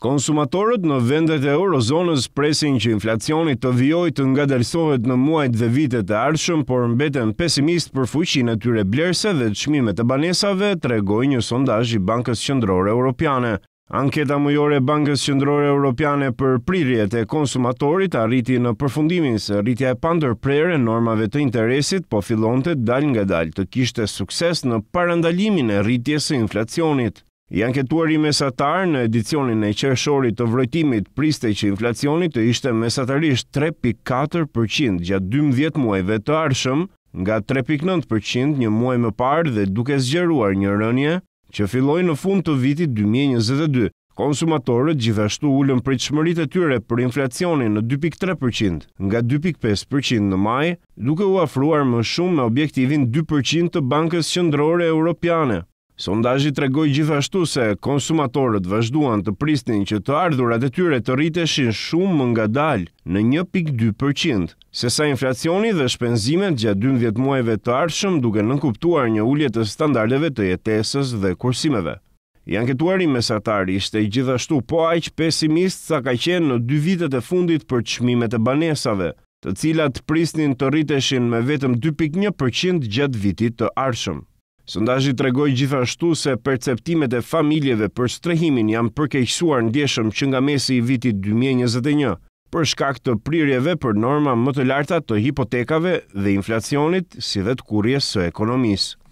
Konsumatorët në vendet e eurozonës presin që inflacionit të vjoj të nga delsohet në muajt dhe vitet e arshëm, por mbeten pesimist për fuqin e tyre blerse dhe të shmime të banesave, të regoj një sondaj i Bankës Qëndrore Europiane. Anketa mujore Bankës Qëndrore Europiane për prirjet e konsumatorit arriti në përfundimin se rritja e pandër prere normave të interesit po fillon të dal nga dal të kishte sukses në parandalimin e rritjes e inflacionit. I anketuari mesatar në edicionin e qershorit të vrojtimit priste që inflacionit të ishte mesatarisht 3.4% gjatë 12 muajve të arshëm, nga 3.9% një muaj më parë dhe duke zgjeruar një rënje që filloi në fund të vitit 2022. Konsumatorët gjithashtu ulën pritshmërit e tyre për inflacionin në 2.3% nga 2.5% në maj, duke u afruar më shumë me objektivin 2% të Bankës Qendrore Europiane. Sondazhi tregoi gjithashtu se konsumatorët vazhduan të prisnin që të ardhurat e tyre të rriteshin shumë më dalë në 1.2%, se sa inflacioni dhe shpenzimet gjatë 12 muajve të ardhshëm duke nënkuptuar një ulje të standardeve të jetesës dhe kursimeve. I anketuari mesatar ishte gjithashtu po aq pesimist sa ka qenë në dy vitet e fundit për çmimet e banesave, të cilat prisnin të rriteshin me vetëm 2.1% gjatë vitit të ardhshëm. Sondazhi tregoi gjithashtu se perceptimet e familjeve për strehimin janë përkeqësuar ndjeshëm që nga mesi i vitit 2021, për shkak të prirjeve për norma më të larta të hipotekave dhe inflacionit, si dhe të kurjes së ekonomisë.